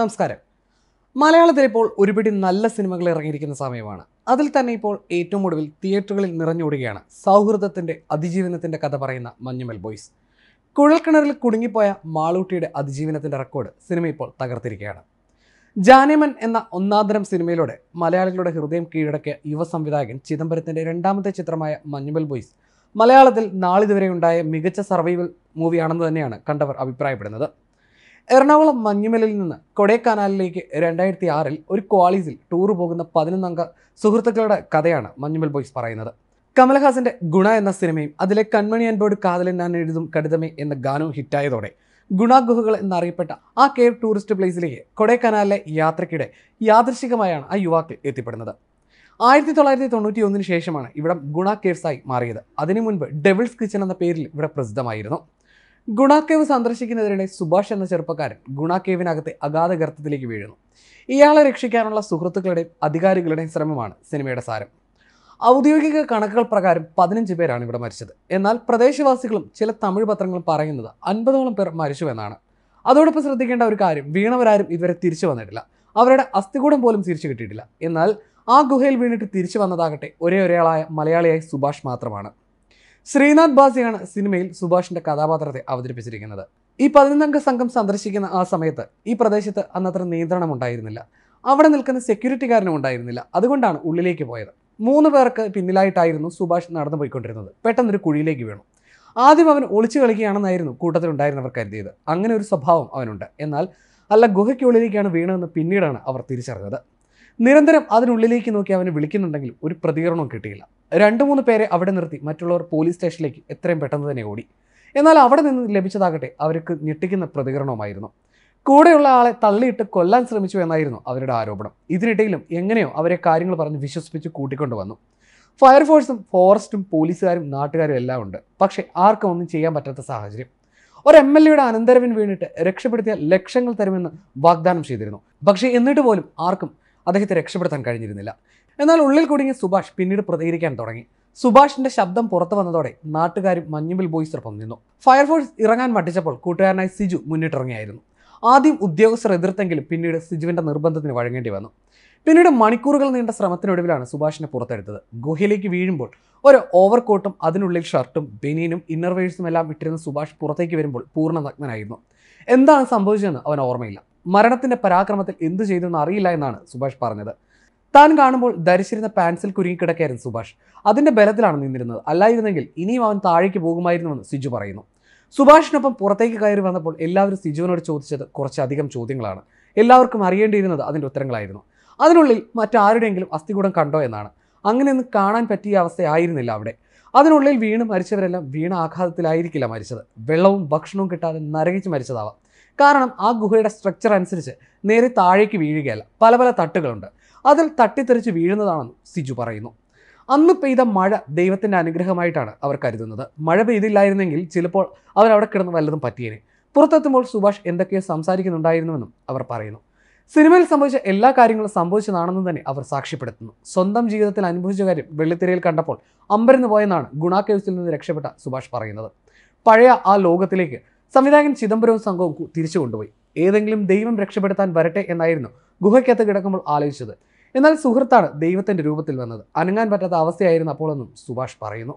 നമസ്കാരം മലയാളത്തിൽ ഇപ്പോൾ ഒരുപിടി നല്ല സിനിമകൾ ഇറങ്ങിയിരിക്കുന്ന സമയമാണ് അതിൽ തന്നെ ഇപ്പോൾ ഏറ്റവും ഒടുവിൽ തിയേറ്ററുകളിൽ നിറഞ്ഞോടുകയാണ് സൗഹൃദത്തിൻ്റെ അതിജീവനത്തിൻ്റെ കഥ പറയുന്ന മഞ്ഞുമൽ ബോയ്സ് കുഴൽക്കിണറിൽ കുടുങ്ങിപ്പോയ മാളൂട്ടിയുടെ അതിജീവനത്തിൻ്റെ റെക്കോർഡ് സിനിമ ഇപ്പോൾ തകർത്തിരിക്കുകയാണ് ജാനേമൻ എന്ന ഒന്നാന്തരം സിനിമയിലൂടെ മലയാളികളുടെ ഹൃദയം കീഴടക്കിയ യുവ സംവിധായകൻ ചിദംബരത്തിൻ്റെ രണ്ടാമത്തെ ചിത്രമായ മഞ്ഞുമൽ ബോയ്സ് മലയാളത്തിൽ നാളിതുവരെ ഉണ്ടായ മികച്ച സർവൈവൽ മൂവിയാണെന്ന് തന്നെയാണ് കണ്ടവർ അഭിപ്രായപ്പെടുന്നത് എറണാകുളം മഞ്ഞുമലിൽ നിന്ന് കൊടൈക്കനാലിലേക്ക് രണ്ടായിരത്തി ആറിൽ ഒരു ക്വാളീസിൽ ടൂർ പോകുന്ന പതിനൊന്നംഗ സുഹൃത്തുക്കളുടെ കഥയാണ് മഞ്ഞുമൽ ബോയ്സ് പറയുന്നത് കമലഹാസന്റെ ഗുണ എന്ന സിനിമയും അതിലെ കൺമണി അൻപോട് കാതലൻ ഞാൻ എഴുതും കടുതമേ എന്ന ഗാനവും ഹിറ്റായതോടെ ഗുണഗുഹകൾ എന്നറിയപ്പെട്ട ആ കേവ് ടൂറിസ്റ്റ് പ്ലേസിലേക്ക് കൊടൈക്കനാലിലെ യാത്രയ്ക്കിടെ യാദൃശികമായാണ് ആ യുവാക്കൾ എത്തിപ്പെടുന്നത് ആയിരത്തി തൊള്ളായിരത്തി തൊണ്ണൂറ്റി ഒന്നിന് ശേഷമാണ് ഇവിടം ഗുണ കേവ്സായി മാറിയത് അതിനു മുൻപ് ഡെവിൾസ് കിച്ചൺ എന്ന പേരിൽ ഇവിടെ പ്രസിദ്ധമായിരുന്നു ഗുണാക്കേവ് സന്ദർശിക്കുന്നതിനിടെ സുഭാഷ് എന്ന ചെറുപ്പക്കാരൻ ഗുണാക്കേവിനകത്തെ അഗാധ ഗർത്തത്തിലേക്ക് വീഴുന്നു ഇയാളെ രക്ഷിക്കാനുള്ള സുഹൃത്തുക്കളുടെയും അധികാരികളുടെയും ശ്രമമാണ് സിനിമയുടെ സാരം ഔദ്യോഗിക കണക്കുകൾ പ്രകാരം പതിനഞ്ച് പേരാണ് ഇവിടെ മരിച്ചത് എന്നാൽ പ്രദേശവാസികളും ചില തമിഴ് പത്രങ്ങളും പറയുന്നത് അൻപതോളം പേർ മരിച്ചു എന്നാണ് അതോടൊപ്പം ശ്രദ്ധിക്കേണ്ട ഒരു കാര്യം വീണവരാരും ഇതുവരെ തിരിച്ചു വന്നിട്ടില്ല അവരുടെ അസ്ഥികൂടം പോലും തിരിച്ചു കിട്ടിയിട്ടില്ല എന്നാൽ ആ ഗുഹയിൽ വീണിട്ട് തിരിച്ചു വന്നതാകട്ടെ ഒരേ ഒരാളായ മലയാളിയായ സുഭാഷ് മാത്രമാണ് ശ്രീനാഥ് ബാസിയാണ് സിനിമയിൽ സുഭാഷിന്റെ കഥാപാത്രത്തെ അവതരിപ്പിച്ചിരിക്കുന്നത് ഈ പതിനൊന്നംഗ സംഘം സന്ദർശിക്കുന്ന ആ സമയത്ത് ഈ പ്രദേശത്ത് അന്നത്ര നിയന്ത്രണം ഉണ്ടായിരുന്നില്ല അവിടെ നിൽക്കുന്ന സെക്യൂരിറ്റിക്കാരനും ഉണ്ടായിരുന്നില്ല അതുകൊണ്ടാണ് ഉള്ളിലേക്ക് പോയത് മൂന്ന് പേർക്ക് പിന്നിലായിട്ടായിരുന്നു സുഭാഷ് നടന്നു പോയിക്കൊണ്ടിരുന്നത് പെട്ടെന്നൊരു കുഴിയിലേക്ക് വീണു ആദ്യം അവൻ ഒളിച്ചു കളിക്കുകയാണെന്നായിരുന്നു കൂട്ടത്തിലുണ്ടായിരുന്നവർ കരുതിയത് അങ്ങനെ ഒരു സ്വഭാവം അവനുണ്ട് എന്നാൽ അല്ല ഗുഹയ്ക്കുള്ളിലേക്കാണ് വീണതെന്ന് പിന്നീടാണ് അവർ തിരിച്ചറിഞ്ഞത് നിരന്തരം അതിനുള്ളിലേക്ക് നോക്കി അവനെ വിളിക്കുന്നുണ്ടെങ്കിലും ഒരു പ്രതികരണവും കിട്ടിയില്ല രണ്ട് മൂന്ന് പേരെ അവിടെ നിർത്തി മറ്റുള്ളവർ പോലീസ് സ്റ്റേഷനിലേക്ക് എത്രയും പെട്ടെന്ന് തന്നെ ഓടി എന്നാൽ അവിടെ നിന്ന് ലഭിച്ചതാകട്ടെ അവർക്ക് ഞെട്ടിക്കുന്ന പ്രതികരണവുമായിരുന്നു കൂടെയുള്ള ആളെ തള്ളിയിട്ട് കൊല്ലാൻ ശ്രമിച്ചു എന്നായിരുന്നു അവരുടെ ആരോപണം ഇതിനിടയിലും എങ്ങനെയോ അവരെ കാര്യങ്ങൾ പറഞ്ഞ് വിശ്വസിപ്പിച്ച് കൂട്ടിക്കൊണ്ടുവന്നു ഫയർഫോഴ്സും ഫോറസ്റ്റും പോലീസുകാരും നാട്ടുകാരും എല്ലാം ഉണ്ട് പക്ഷേ ആർക്കും ഒന്നും ചെയ്യാൻ പറ്റാത്ത സാഹചര്യം ഒരു എം എൽ എയുടെ അനന്തരവിൻ വീണിട്ട് രക്ഷപ്പെടുത്തിയ ലക്ഷങ്ങൾ തരുമെന്ന് വാഗ്ദാനം ചെയ്തിരുന്നു പക്ഷേ എന്നിട്ട് പോലും ആർക്കും അദ്ദേഹത്തെ രക്ഷപ്പെടുത്താൻ കഴിഞ്ഞിരുന്നില്ല എന്നാൽ ഉള്ളിൽ കുടുങ്ങിയ സുഭാഷ് പിന്നീട് പ്രതികരിക്കാൻ തുടങ്ങി സുഭാഷിന്റെ ശബ്ദം പുറത്തു വന്നതോടെ നാട്ടുകാരും മഞ്ഞുമ്പിൽ ബോയ്സിനൊപ്പം നിന്നു ഫയർഫോഴ്സ് ഇറങ്ങാൻ മട്ടിച്ചപ്പോൾ കൂട്ടുകാരനായി സിജു മുന്നിട്ടിറങ്ങിയായിരുന്നു ആദ്യം ഉദ്യോഗസ്ഥർ എതിർത്തെങ്കിലും പിന്നീട് സിജുവിന്റെ നിർബന്ധത്തിന് വഴങ്ങേണ്ടി വന്നു പിന്നീട് മണിക്കൂറുകൾ നീണ്ട ശ്രമത്തിനൊടുവിലാണ് സുഭാഷിനെ പുറത്തെടുത്തത് ഗുഹയിലേക്ക് വീഴുമ്പോൾ ഒരു ഓവർകോട്ടും അതിനുള്ളിൽ ഷർട്ടും ബെനീനും ഇന്നർവേഴ്സും എല്ലാം ഇട്ടിരുന്ന സുഭാഷ് പുറത്തേക്ക് വരുമ്പോൾ പൂർണ്ണ നഗ്നനായിരുന്നു എന്താണ് സംഭവിച്ചതെന്ന് അവൻ ഓർമ്മയില്ല മരണത്തിന്റെ പരാക്രമത്തിൽ എന്ത് എന്ന് അറിയില്ല എന്നാണ് സുഭാഷ് പറഞ്ഞത് താൻ കാണുമ്പോൾ ധരിച്ചിരുന്ന പാൻസിൽ കുരുങ്ങിക്കിടക്കായിരുന്നു സുഭാഷ് അതിന്റെ ബലത്തിലാണ് നിന്നിരുന്നത് അല്ലായിരുന്നെങ്കിൽ ഇനിയും അവൻ താഴേക്ക് പോകുമായിരുന്നുവെന്ന് സിജു പറയുന്നു സുഭാഷിനൊപ്പം പുറത്തേക്ക് കയറി വന്നപ്പോൾ എല്ലാവരും സിജുവിനോട് ചോദിച്ചത് കുറച്ചധികം ചോദ്യങ്ങളാണ് എല്ലാവർക്കും അറിയേണ്ടിയിരുന്നത് അതിൻ്റെ ഉത്തരങ്ങളായിരുന്നു അതിനുള്ളിൽ മറ്റാരുടെയെങ്കിലും അസ്ഥികൂടം കണ്ടോ എന്നാണ് അങ്ങനെയൊന്നും കാണാൻ പറ്റിയ അവസ്ഥയായിരുന്നില്ല അവിടെ അതിനുള്ളിൽ വീണ് മരിച്ചവരെല്ലാം വീണ ആഘാതത്തിലായിരിക്കില്ല മരിച്ചത് വെള്ളവും ഭക്ഷണവും കിട്ടാതെ നരകിച്ച് മരിച്ചതാവാം കാരണം ആ ഗുഹയുടെ സ്ട്രക്ചർ അനുസരിച്ച് നേരെ താഴേക്ക് വീഴുകയല്ല പല പല തട്ടുകളുണ്ട് അതിൽ തട്ടിത്തെറിച്ച് വീഴുന്നതാണെന്നും സിജു പറയുന്നു അന്ന് പെയ്ത മഴ ദൈവത്തിൻ്റെ അനുഗ്രഹമായിട്ടാണ് അവർ കരുതുന്നത് മഴ പെയ്തില്ലായിരുന്നെങ്കിൽ ചിലപ്പോൾ അവരവിടെ കിടന്ന് വല്ലതും പറ്റിയേനെ പുറത്തെത്തുമ്പോൾ സുഭാഷ് എന്തൊക്കെയോ സംസാരിക്കുന്നുണ്ടായിരുന്നുവെന്നും അവർ പറയുന്നു സിനിമയിൽ സംഭവിച്ച എല്ലാ കാര്യങ്ങളും സംഭവിച്ചതാണെന്ന് തന്നെ അവർ സാക്ഷ്യപ്പെടുത്തുന്നു സ്വന്തം ജീവിതത്തിൽ അനുഭവിച്ച കാര്യം വെള്ളിത്തിരയിൽ കണ്ടപ്പോൾ അമ്പരന്ന് പോയെന്നാണ് ഗുണ കേസിൽ നിന്ന് രക്ഷപ്പെട്ട സുഭാഷ് പറയുന്നത് പഴയ ആ ലോകത്തിലേക്ക് സംവിധായകൻ ചിദംബരവും സംഘവും തിരിച്ചു കൊണ്ടുപോയി ഏതെങ്കിലും ദൈവം രക്ഷപ്പെടുത്താൻ വരട്ടെ എന്നായിരുന്നു ഗുഹയ്ക്കകത്ത് കിടക്കുമ്പോൾ ആലോചിച്ചത് എന്നാൽ സുഹൃത്താണ് ദൈവത്തിൻ്റെ രൂപത്തിൽ വന്നത് അനങ്ങാൻ പറ്റാത്ത അവസ്ഥയായിരുന്നു അപ്പോഴെന്നും സുഭാഷ് പറയുന്നു